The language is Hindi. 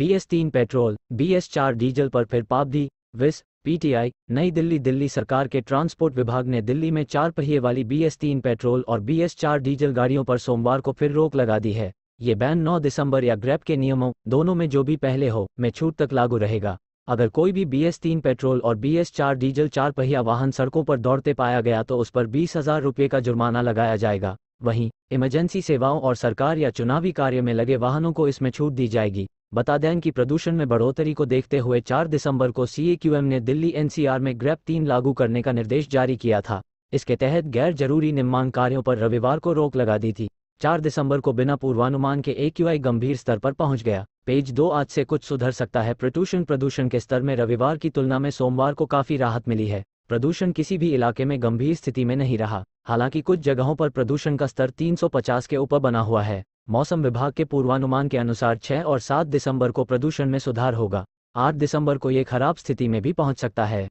बीएस तीन पेट्रोल बीएस चार डीजल पर फिर पाबदी विस पीटीआई नई दिल्ली दिल्ली सरकार के ट्रांसपोर्ट विभाग ने दिल्ली में चार पहिए वाली बीएस तीन पेट्रोल और बीएस चार डीजल गाड़ियों पर सोमवार को फिर रोक लगा दी है ये बैन 9 दिसंबर या ग्रैप के नियमों दोनों में जो भी पहले हो में छूट तक लागू रहेगा अगर कोई भी बीएस तीन पेट्रोल और बीएस चार डीजल चार पहिया वाहन सड़कों पर दौड़ते पाया गया तो उस पर बीस हजार रुपये का जुर्माना लगाया जाएगा वहीं इमरजेंसी सेवाओं और सरकार या चुनावी कार्य में लगे वाहनों को इसमें छूट दी जाएगी बता दें कि प्रदूषण में बढ़ोतरी को देखते हुए 4 दिसंबर को सीएक्यूएम ने दिल्ली एनसीआर में ग्रैप तीन लागू करने का निर्देश जारी किया था इसके तहत गैर जरूरी निर्माण कार्यों पर रविवार को रोक लगा दी थी 4 दिसंबर को बिना पूर्वानुमान के ए गंभीर स्तर पर पहुंच गया पेज दो आज से कुछ सुधर सकता है प्रदूषण प्रदूषण के स्तर में रविवार की तुलना में सोमवार को काफी राहत मिली है प्रदूषण किसी भी इलाके में गंभीर स्थिति में नहीं रहा हालांकि कुछ जगहों पर प्रदूषण का स्तर 350 के ऊपर बना हुआ है मौसम विभाग के पूर्वानुमान के अनुसार 6 और 7 दिसंबर को प्रदूषण में सुधार होगा 8 दिसंबर को ये खराब स्थिति में भी पहुंच सकता है